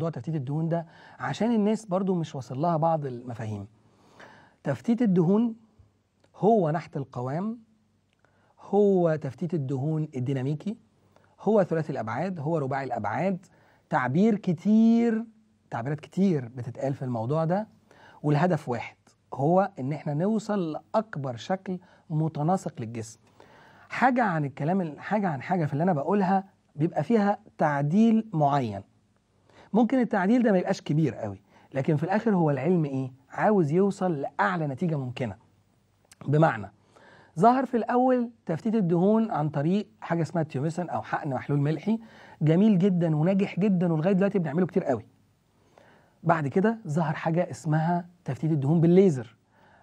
موضوع تفتيت الدهون ده عشان الناس برضو مش واصل لها بعض المفاهيم تفتيت الدهون هو نحت القوام هو تفتيت الدهون الديناميكي هو ثلاثي الابعاد هو رباعي الابعاد تعبير كتير تعبيرات كتير بتتقال في الموضوع ده والهدف واحد هو ان احنا نوصل لاكبر شكل متناسق للجسم حاجه عن الكلام حاجه عن حاجه في اللي انا بقولها بيبقى فيها تعديل معين ممكن التعديل ده ما يبقاش كبير قوي لكن في الاخر هو العلم ايه عاوز يوصل لاعلى نتيجه ممكنه بمعنى ظهر في الاول تفتيت الدهون عن طريق حاجه اسمها تيوميسن او حقن محلول ملحي جميل جدا وناجح جدا ولغايه دلوقتي بنعمله كتير قوي بعد كده ظهر حاجه اسمها تفتيت الدهون بالليزر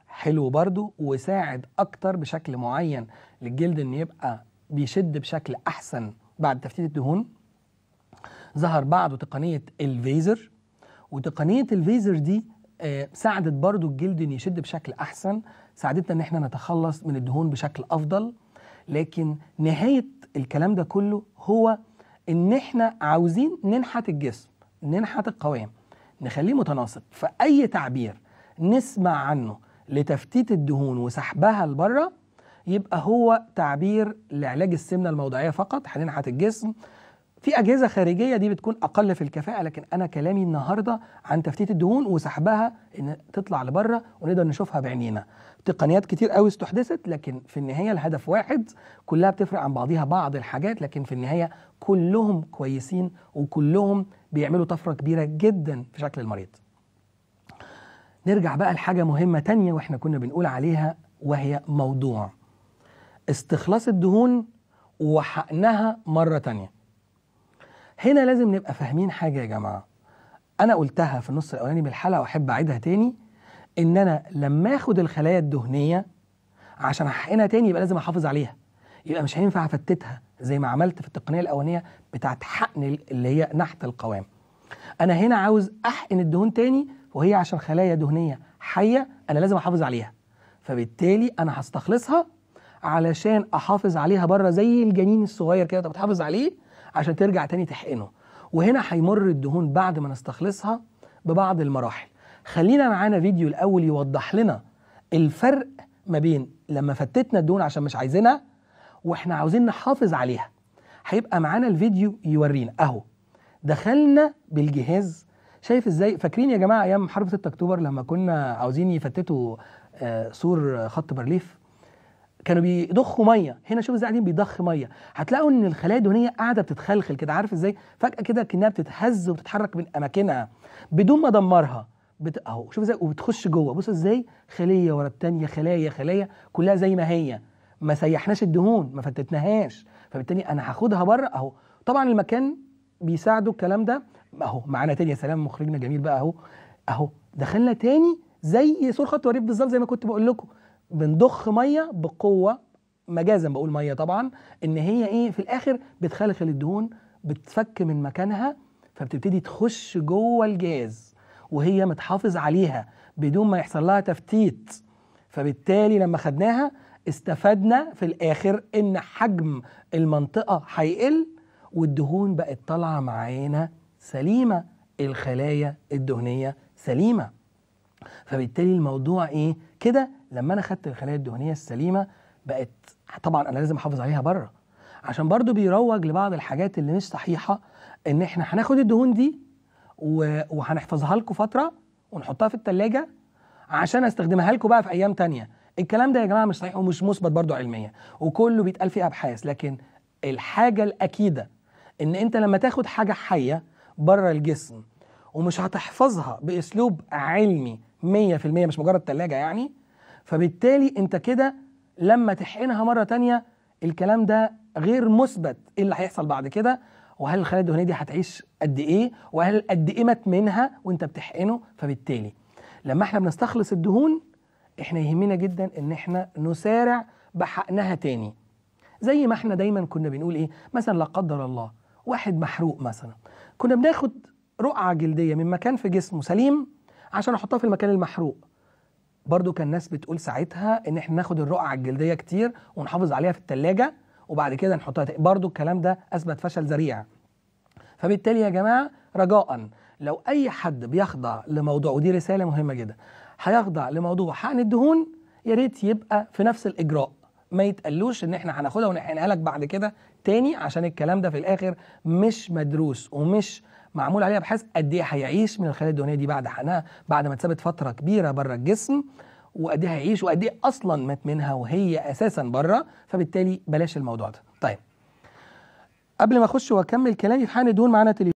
حلو برضو وساعد اكتر بشكل معين للجلد ان يبقى بيشد بشكل احسن بعد تفتيت الدهون ظهر بعده تقنيه الفيزر وتقنيه الفيزر دي آه، ساعدت برضو الجلد ان يشد بشكل احسن ساعدتنا ان احنا نتخلص من الدهون بشكل افضل لكن نهايه الكلام ده كله هو ان احنا عاوزين ننحت الجسم ننحت القوام نخليه متناسق فاي تعبير نسمع عنه لتفتيت الدهون وسحبها لبره يبقى هو تعبير لعلاج السمنه الموضعيه فقط هننحت الجسم في اجهزه خارجيه دي بتكون اقل في الكفاءه لكن انا كلامي النهارده عن تفتيت الدهون وسحبها ان تطلع لبره ونقدر نشوفها بعينينا تقنيات كتير قوي استحدثت لكن في النهايه الهدف واحد كلها بتفرق عن بعضيها بعض الحاجات لكن في النهايه كلهم كويسين وكلهم بيعملوا طفره كبيره جدا في شكل المريض نرجع بقى لحاجه مهمه تانية واحنا كنا بنقول عليها وهي موضوع استخلاص الدهون وحقنها مره تانية هنا لازم نبقى فاهمين حاجه يا جماعه انا قلتها في النص الاولاني من الحلقه واحب اعيدها تاني ان انا لما اخد الخلايا الدهنيه عشان احقنها تاني يبقى لازم احافظ عليها يبقى مش هينفع افتتها زي ما عملت في التقنيه الاولانيه بتاعت حقن اللي هي نحت القوام انا هنا عاوز احقن الدهون تاني وهي عشان خلايا دهنيه حيه انا لازم احافظ عليها فبالتالي انا هستخلصها علشان احافظ عليها بره زي الجنين الصغير كده انت بتحافظ عليه عشان ترجع تاني تحقنه وهنا هيمر الدهون بعد ما نستخلصها ببعض المراحل خلينا معانا فيديو الاول يوضح لنا الفرق ما بين لما فتتنا الدهون عشان مش عايزينها واحنا عاوزين نحافظ عليها هيبقى معانا الفيديو يورينا اهو دخلنا بالجهاز شايف ازاي فاكرين يا جماعه ايام حرب 6 اكتوبر لما كنا عاوزين يفتتوا آه، سور خط بارليف كانوا بيضخوا ميه هنا شوف ازاي قاعدين بيضخ ميه هتلاقوا ان الخلايا الدهنيه قاعده بتتخلخل كده عارف ازاي فجاه كده كانها بتتهز وبتتحرك من اماكنها بدون ما ادمرها بت... اهو شوف ازاي وبتخش جوه بص ازاي خليه ورا الثانيه خلايا خلايا كلها زي ما هي ما سيحناش الدهون ما فتتناهاش فبالتالي انا هاخدها بره اهو طبعا المكان بيساعده الكلام ده اهو معانا تاني يا سلام مخرجنا جميل بقى اهو اهو دخلنا تاني زي سور خط وريف بالظبط زي ما كنت بقول لكم بنضخ ميه بقوه مجازا بقول ميه طبعا ان هي ايه في الاخر بتخلخل الدهون بتفك من مكانها فبتبتدي تخش جوه الجهاز وهي متحافظ عليها بدون ما يحصل لها تفتيت فبالتالي لما خدناها استفدنا في الاخر ان حجم المنطقه هيقل والدهون بقت طالعه معانا سليمه الخلايا الدهنيه سليمه فبالتالي الموضوع ايه كده لما انا خدت الخلايا الدهنيه السليمه بقت طبعا انا لازم احافظ عليها بره عشان برضو بيروج لبعض الحاجات اللي مش صحيحه ان احنا هناخد الدهون دي وهنحفظها لكم فتره ونحطها في الثلاجه عشان استخدمها لكم بقى في ايام تانية الكلام ده يا جماعه مش صحيح ومش مثبت برضو علميا وكله بيتقال فيه ابحاث لكن الحاجه الاكيده ان انت لما تاخد حاجه حيه بره الجسم ومش هتحفظها باسلوب علمي 100% مش مجرد ثلاجه يعني فبالتالي انت كده لما تحقنها مره تانية الكلام ده غير مثبت ايه اللي هيحصل بعد كده وهل الخلايا الدهنيه دي هتعيش قد ايه وهل قد ايه مات منها وانت بتحقنه فبالتالي لما احنا بنستخلص الدهون احنا يهمنا جدا ان احنا نسارع بحقنها تاني زي ما احنا دايما كنا بنقول ايه مثلا لا قدر الله واحد محروق مثلا كنا بناخد رقعه جلديه من مكان في جسمه سليم عشان احطها في المكان المحروق برضو كان ناس بتقول ساعتها ان احنا ناخد الرقع الجلديه كتير ونحافظ عليها في الثلاجه وبعد كده نحطها تق... برضو الكلام ده اثبت فشل ذريع فبالتالي يا جماعه رجاء لو اي حد بيخضع لموضوع ودي رساله مهمه جدا هيخضع لموضوع حقن الدهون يا ريت يبقى في نفس الاجراء ما يتقالوش ان احنا هناخدها ونحنها لك بعد كده تاني عشان الكلام ده في الاخر مش مدروس ومش معمول عليها ابحاث قد ايه هيعيش من الخلايا الدهنيه دي بعد حقنها بعد ما تثبت فتره كبيره بره الجسم وقد ايه هيعيش وقد ايه اصلا مات منها وهي اساسا بره فبالتالي بلاش الموضوع ده طيب قبل ما اخش واكمل كلامي في حقن الدهون معانا تليفون